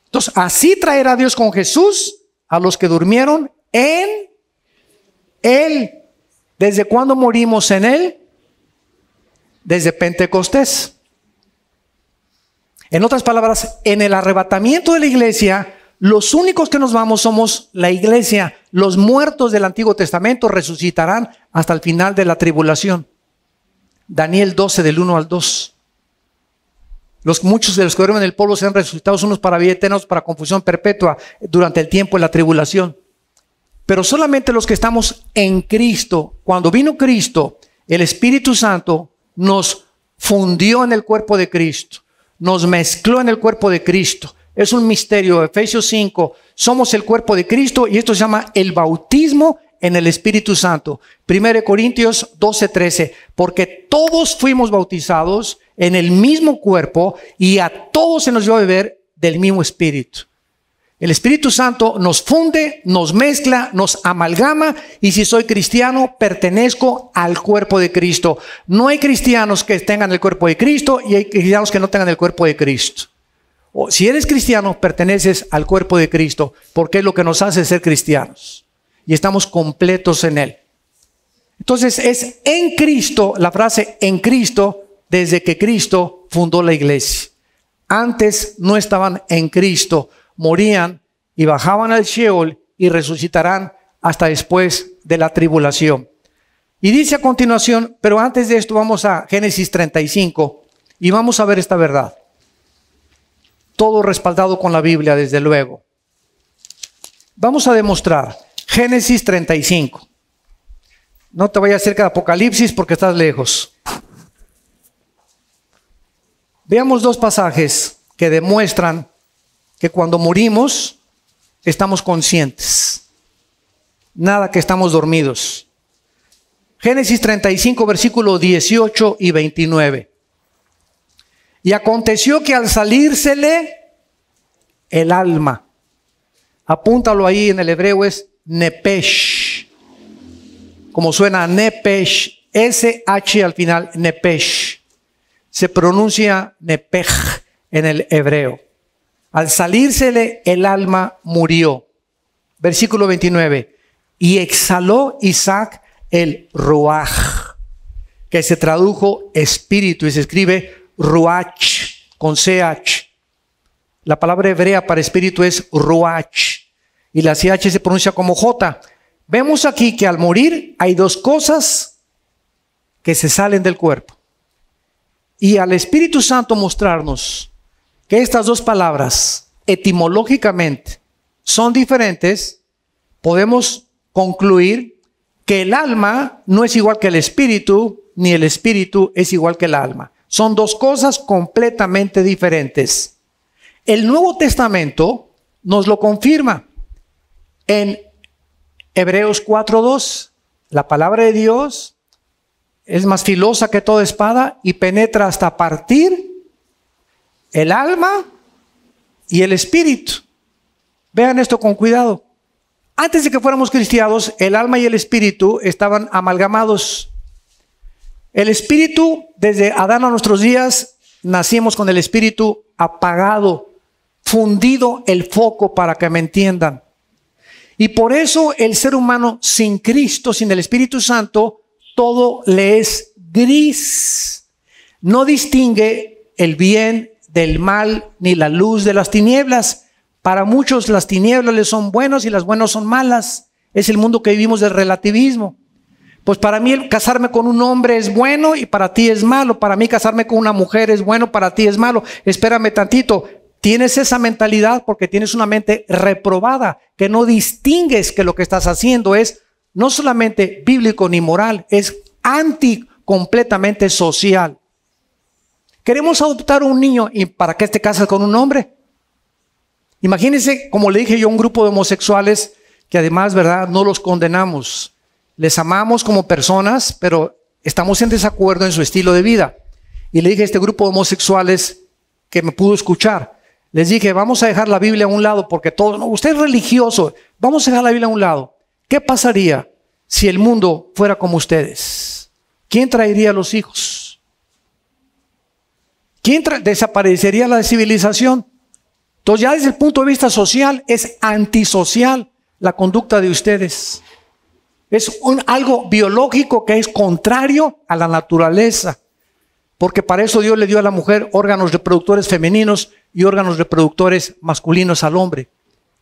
Entonces, así traerá Dios con Jesús a los que durmieron en Él. ¿Desde cuándo morimos en Él? desde Pentecostés. En otras palabras, en el arrebatamiento de la iglesia, los únicos que nos vamos somos la iglesia. Los muertos del Antiguo Testamento resucitarán hasta el final de la tribulación. Daniel 12 del 1 al 2. Los, muchos de los que duermen en el pueblo serán resucitados unos para vida eterna, para confusión perpetua durante el tiempo de la tribulación. Pero solamente los que estamos en Cristo, cuando vino Cristo, el Espíritu Santo nos fundió en el cuerpo de Cristo, nos mezcló en el cuerpo de Cristo. Es un misterio, Efesios 5, somos el cuerpo de Cristo y esto se llama el bautismo en el Espíritu Santo. 1 Corintios 12, 13, porque todos fuimos bautizados en el mismo cuerpo y a todos se nos dio a beber del mismo Espíritu. El Espíritu Santo nos funde, nos mezcla, nos amalgama y si soy cristiano, pertenezco al cuerpo de Cristo. No hay cristianos que tengan el cuerpo de Cristo y hay cristianos que no tengan el cuerpo de Cristo. O, si eres cristiano, perteneces al cuerpo de Cristo porque es lo que nos hace ser cristianos y estamos completos en Él. Entonces es en Cristo, la frase en Cristo, desde que Cristo fundó la iglesia. Antes no estaban en Cristo morían y bajaban al Sheol y resucitarán hasta después de la tribulación. Y dice a continuación, pero antes de esto vamos a Génesis 35 y vamos a ver esta verdad. Todo respaldado con la Biblia, desde luego. Vamos a demostrar Génesis 35. No te vayas cerca de Apocalipsis porque estás lejos. Veamos dos pasajes que demuestran que cuando morimos estamos conscientes. Nada que estamos dormidos. Génesis 35, versículos 18 y 29. Y aconteció que al salírsele el alma, apúntalo ahí en el hebreo es nepesh, como suena nepesh, SH al final, nepesh, se pronuncia nepej en el hebreo. Al salírsele el alma murió. Versículo 29. Y exhaló Isaac el Ruach. que se tradujo espíritu y se escribe ruach con ch. La palabra hebrea para espíritu es ruach y la ch se pronuncia como j. Vemos aquí que al morir hay dos cosas que se salen del cuerpo. Y al Espíritu Santo mostrarnos que estas dos palabras etimológicamente son diferentes, podemos concluir que el alma no es igual que el espíritu, ni el espíritu es igual que el alma. Son dos cosas completamente diferentes. El Nuevo Testamento nos lo confirma. En Hebreos 4.2, la palabra de Dios es más filosa que toda espada y penetra hasta partir el alma y el espíritu. Vean esto con cuidado. Antes de que fuéramos cristianos, el alma y el espíritu estaban amalgamados. El espíritu, desde Adán a nuestros días, nacimos con el espíritu apagado, fundido el foco para que me entiendan. Y por eso el ser humano sin Cristo, sin el Espíritu Santo, todo le es gris. No distingue el bien del mal ni la luz de las tinieblas. Para muchos las tinieblas son buenas y las buenas son malas. Es el mundo que vivimos del relativismo. Pues para mí casarme con un hombre es bueno y para ti es malo. Para mí casarme con una mujer es bueno, para ti es malo. Espérame tantito. Tienes esa mentalidad porque tienes una mente reprobada, que no distingues que lo que estás haciendo es no solamente bíblico ni moral, es anti completamente social. Queremos adoptar un niño y ¿para qué este casa con un hombre? Imagínense, como le dije yo, un grupo de homosexuales que además, ¿verdad? No los condenamos. Les amamos como personas, pero estamos en desacuerdo en su estilo de vida. Y le dije a este grupo de homosexuales que me pudo escuchar, les dije, vamos a dejar la Biblia a un lado porque todo, no, usted es religioso, vamos a dejar la Biblia a un lado. ¿Qué pasaría si el mundo fuera como ustedes? ¿Quién traería a los hijos? ¿Quién desaparecería la civilización? Entonces ya desde el punto de vista social es antisocial la conducta de ustedes. Es un, algo biológico que es contrario a la naturaleza. Porque para eso Dios le dio a la mujer órganos reproductores femeninos y órganos reproductores masculinos al hombre.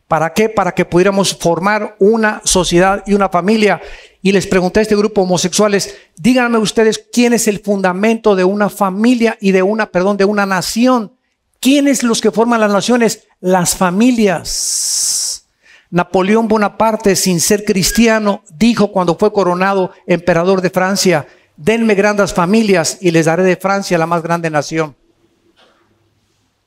¿Para qué? Para que pudiéramos formar una sociedad y una familia y les pregunté a este grupo homosexuales, díganme ustedes quién es el fundamento de una familia y de una, perdón, de una nación. ¿Quiénes los que forman las naciones? Las familias. Napoleón Bonaparte, sin ser cristiano, dijo cuando fue coronado emperador de Francia, denme grandes familias y les daré de Francia la más grande nación.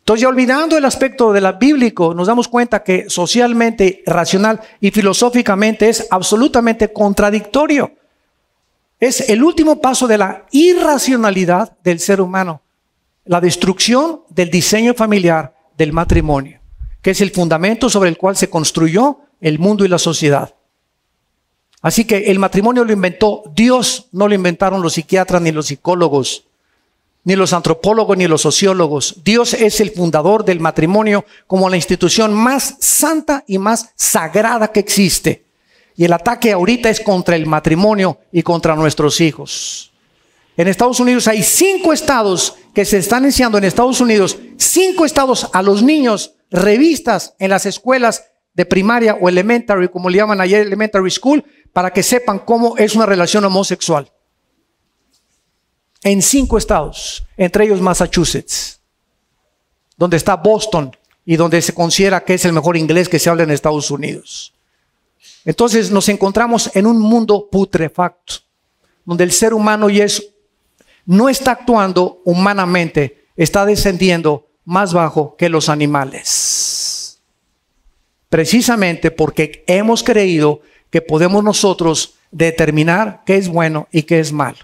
Entonces, ya olvidando el aspecto de la, bíblico, nos damos cuenta que socialmente, racional y filosóficamente es absolutamente contradictorio. Es el último paso de la irracionalidad del ser humano, la destrucción del diseño familiar del matrimonio, que es el fundamento sobre el cual se construyó el mundo y la sociedad. Así que el matrimonio lo inventó Dios, no lo inventaron los psiquiatras ni los psicólogos ni los antropólogos, ni los sociólogos. Dios es el fundador del matrimonio como la institución más santa y más sagrada que existe. Y el ataque ahorita es contra el matrimonio y contra nuestros hijos. En Estados Unidos hay cinco estados que se están enseñando en Estados Unidos, cinco estados a los niños, revistas en las escuelas de primaria o elementary, como le llaman ayer elementary school, para que sepan cómo es una relación homosexual en cinco estados, entre ellos Massachusetts, donde está Boston y donde se considera que es el mejor inglés que se habla en Estados Unidos. Entonces nos encontramos en un mundo putrefacto, donde el ser humano y no está actuando humanamente, está descendiendo más bajo que los animales. Precisamente porque hemos creído que podemos nosotros determinar qué es bueno y qué es malo.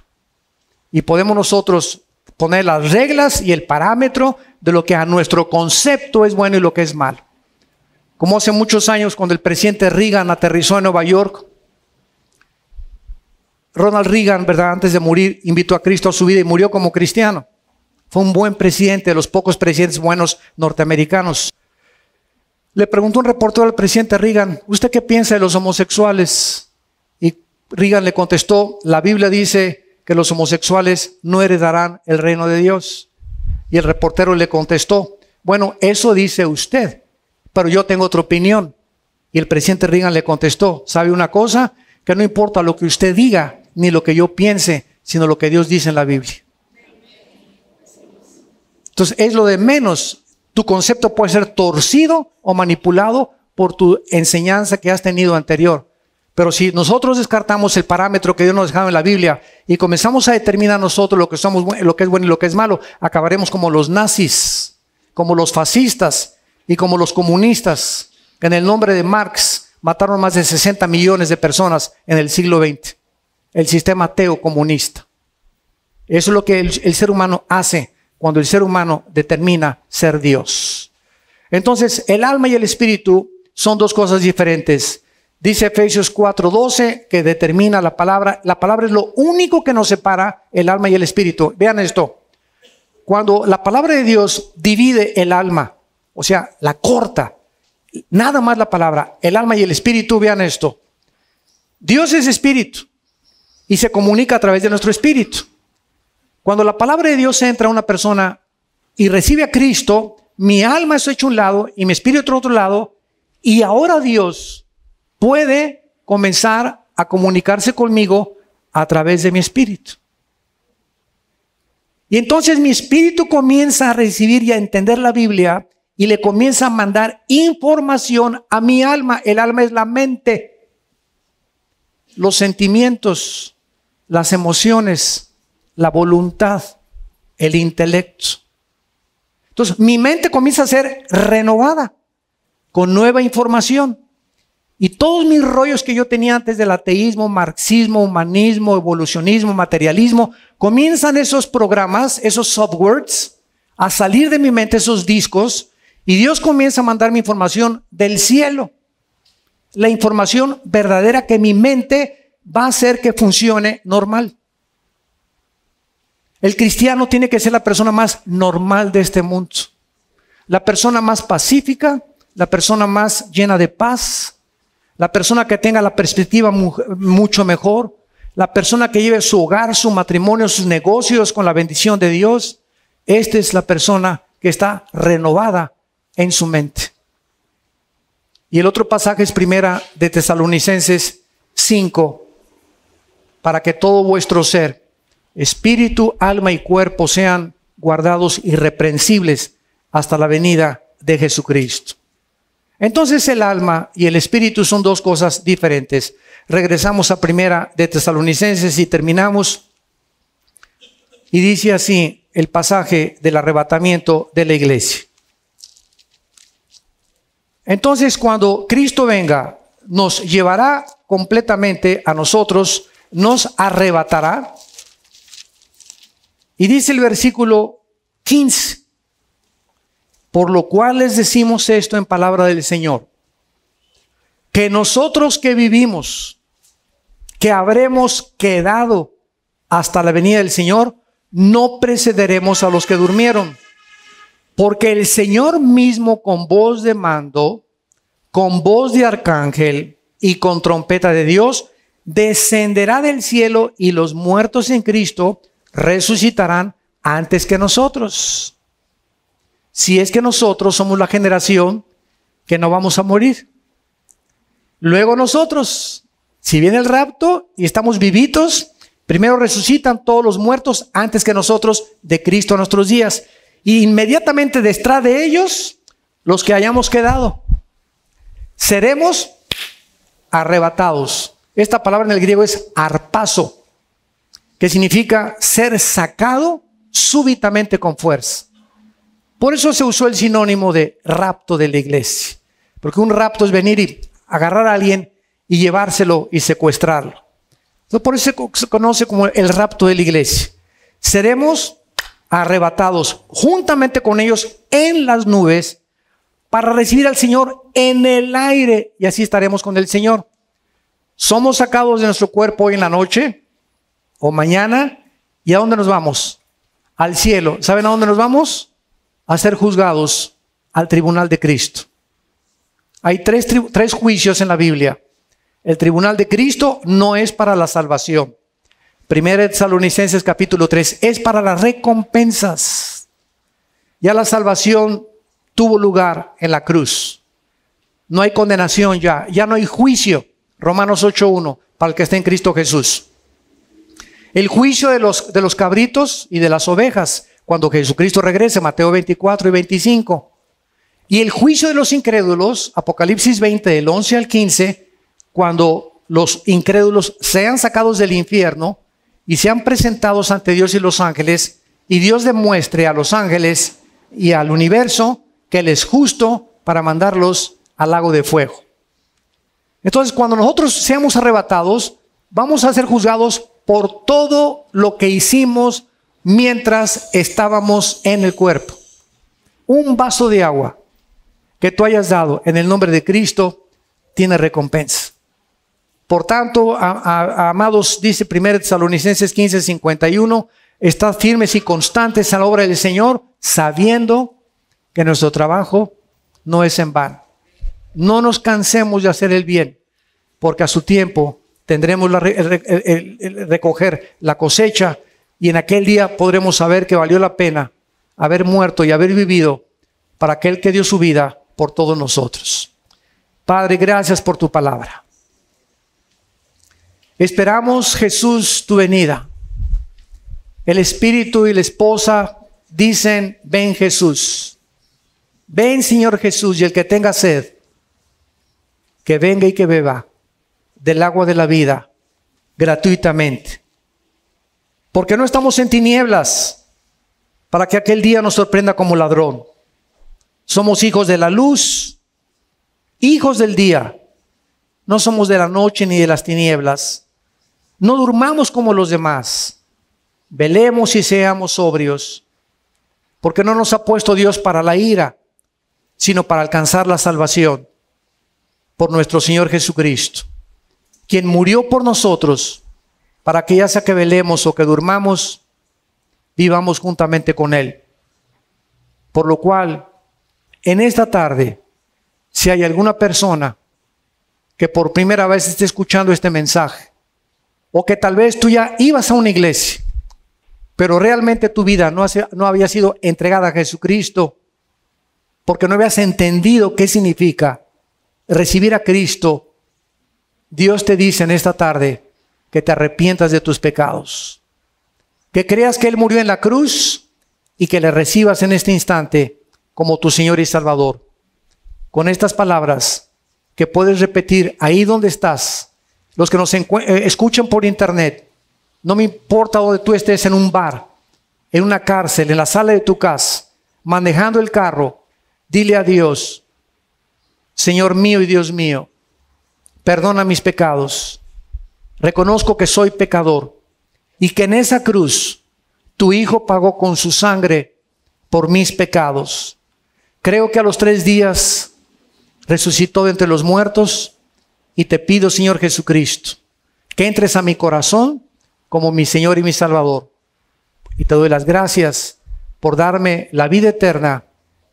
Y podemos nosotros poner las reglas y el parámetro de lo que a nuestro concepto es bueno y lo que es malo. Como hace muchos años cuando el presidente Reagan aterrizó en Nueva York, Ronald Reagan, ¿verdad? Antes de morir, invitó a Cristo a su vida y murió como cristiano. Fue un buen presidente, de los pocos presidentes buenos norteamericanos. Le preguntó un reportero al presidente Reagan, ¿usted qué piensa de los homosexuales? Y Reagan le contestó, la Biblia dice, que los homosexuales no heredarán el reino de Dios. Y el reportero le contestó, bueno, eso dice usted, pero yo tengo otra opinión. Y el presidente Reagan le contestó, ¿sabe una cosa? Que no importa lo que usted diga, ni lo que yo piense, sino lo que Dios dice en la Biblia. Entonces es lo de menos. Tu concepto puede ser torcido o manipulado por tu enseñanza que has tenido anterior. Pero si nosotros descartamos el parámetro que Dios nos dejaba en la Biblia y comenzamos a determinar nosotros lo que, somos, lo que es bueno y lo que es malo, acabaremos como los nazis, como los fascistas y como los comunistas. En el nombre de Marx mataron más de 60 millones de personas en el siglo XX. El sistema ateo comunista. Eso es lo que el ser humano hace cuando el ser humano determina ser Dios. Entonces, el alma y el espíritu son dos cosas diferentes Dice Efesios 4:12 que determina la palabra. La palabra es lo único que nos separa el alma y el espíritu. Vean esto. Cuando la palabra de Dios divide el alma, o sea, la corta, nada más la palabra, el alma y el espíritu, vean esto. Dios es espíritu y se comunica a través de nuestro espíritu. Cuando la palabra de Dios entra a una persona y recibe a Cristo, mi alma es hecho un lado y mi espíritu otro lado, y ahora Dios puede comenzar a comunicarse conmigo a través de mi espíritu. Y entonces mi espíritu comienza a recibir y a entender la Biblia y le comienza a mandar información a mi alma. El alma es la mente, los sentimientos, las emociones, la voluntad, el intelecto. Entonces mi mente comienza a ser renovada con nueva información. Y todos mis rollos que yo tenía antes del ateísmo, marxismo, humanismo, evolucionismo, materialismo, comienzan esos programas, esos softwares, a salir de mi mente, esos discos, y Dios comienza a mandarme información del cielo. La información verdadera que mi mente va a hacer que funcione normal. El cristiano tiene que ser la persona más normal de este mundo. La persona más pacífica, la persona más llena de paz, la persona que tenga la perspectiva mucho mejor, la persona que lleve su hogar, su matrimonio, sus negocios con la bendición de Dios, esta es la persona que está renovada en su mente. Y el otro pasaje es primera de Tesalonicenses 5, para que todo vuestro ser, espíritu, alma y cuerpo sean guardados irreprensibles hasta la venida de Jesucristo. Entonces el alma y el espíritu son dos cosas diferentes. Regresamos a primera de Tesalonicenses y terminamos. Y dice así el pasaje del arrebatamiento de la iglesia. Entonces cuando Cristo venga, nos llevará completamente a nosotros, nos arrebatará. Y dice el versículo 15. Por lo cual les decimos esto en palabra del Señor, que nosotros que vivimos, que habremos quedado hasta la venida del Señor, no precederemos a los que durmieron, porque el Señor mismo con voz de mando, con voz de arcángel y con trompeta de Dios, descenderá del cielo y los muertos en Cristo resucitarán antes que nosotros si es que nosotros somos la generación que no vamos a morir. Luego nosotros, si viene el rapto y estamos vivitos, primero resucitan todos los muertos antes que nosotros de Cristo a nuestros días. Y inmediatamente detrás de ellos, los que hayamos quedado, seremos arrebatados. Esta palabra en el griego es arpazo, que significa ser sacado súbitamente con fuerza. Por eso se usó el sinónimo de rapto de la iglesia. Porque un rapto es venir y agarrar a alguien y llevárselo y secuestrarlo. por eso se conoce como el rapto de la iglesia. Seremos arrebatados juntamente con ellos en las nubes para recibir al Señor en el aire y así estaremos con el Señor. Somos sacados de nuestro cuerpo hoy en la noche o mañana y a dónde nos vamos? Al cielo. ¿Saben a dónde nos vamos? a ser juzgados al tribunal de Cristo. Hay tres, juicios en la Biblia. El tribunal de Cristo no es para la salvación. Primera Salonicenses capítulo 3 es para las recompensas. Ya la salvación tuvo lugar en la cruz. No hay condenación ya, ya no hay juicio. Romanos 8.1, para el que esté en Cristo Jesús. El juicio de los, de los cabritos y de las ovejas cuando Jesucristo regrese, Mateo 24 y 25. Y el juicio de los incrédulos, Apocalipsis 20, del 11 al 15, cuando los incrédulos sean sacados del infierno y sean presentados ante Dios y los ángeles, y Dios demuestre a los ángeles y al universo que Él es justo para mandarlos al lago de fuego. Entonces, cuando nosotros seamos arrebatados, vamos a ser juzgados por todo lo que hicimos mientras estábamos en el cuerpo. Un vaso de agua que tú hayas dado en el nombre de Cristo tiene recompensa. Por tanto, amados, dice 1 Tesalonicenses 15, 51, estad firmes y constantes en la obra del Señor, sabiendo que nuestro trabajo no es en vano. No nos cansemos de hacer el bien, porque a su tiempo tendremos la, recoger la cosecha y en aquel día podremos saber que valió la pena haber muerto y haber vivido para aquel que dio su vida por todos nosotros. Padre, gracias por tu palabra. Esperamos, Jesús, tu venida. El Espíritu y la esposa dicen, ven Jesús. Ven, Señor Jesús, y el que tenga sed, que venga y que beba del agua de la vida gratuitamente. Porque no estamos en tinieblas para que aquel día nos sorprenda como ladrón. Somos hijos de la luz, hijos del día. No somos de la noche ni de las tinieblas. No durmamos como los demás. Velemos y seamos sobrios. Porque no nos ha puesto Dios para la ira, sino para alcanzar la salvación por nuestro Señor Jesucristo, quien murió por nosotros para que ya sea que velemos o que durmamos, vivamos juntamente con Él. Por lo cual, en esta tarde, si hay alguna persona que por primera vez esté escuchando este mensaje, o que tal vez tú ya ibas a una iglesia, pero realmente tu vida no, hace, no había sido entregada a Jesucristo, porque no habías entendido qué significa recibir a Cristo, Dios te dice en esta tarde, que te arrepientas de tus pecados, que creas que Él murió en la cruz y que le recibas en este instante como tu Señor y Salvador. Con estas palabras que puedes repetir ahí donde estás, los que nos eh, escuchan por internet, no me importa donde tú estés, en un bar, en una cárcel, en la sala de tu casa, manejando el carro, dile a Dios, Señor mío y Dios mío, perdona mis pecados Reconozco que soy pecador y que en esa cruz tu Hijo pagó con su sangre por mis pecados. Creo que a los tres días resucitó de entre los muertos y te pido, Señor Jesucristo, que entres a mi corazón como mi Señor y mi Salvador. Y te doy las gracias por darme la vida eterna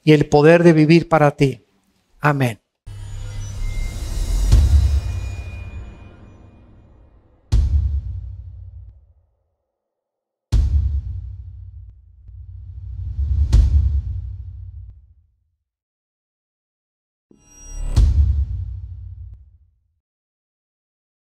y el poder de vivir para ti. Amén.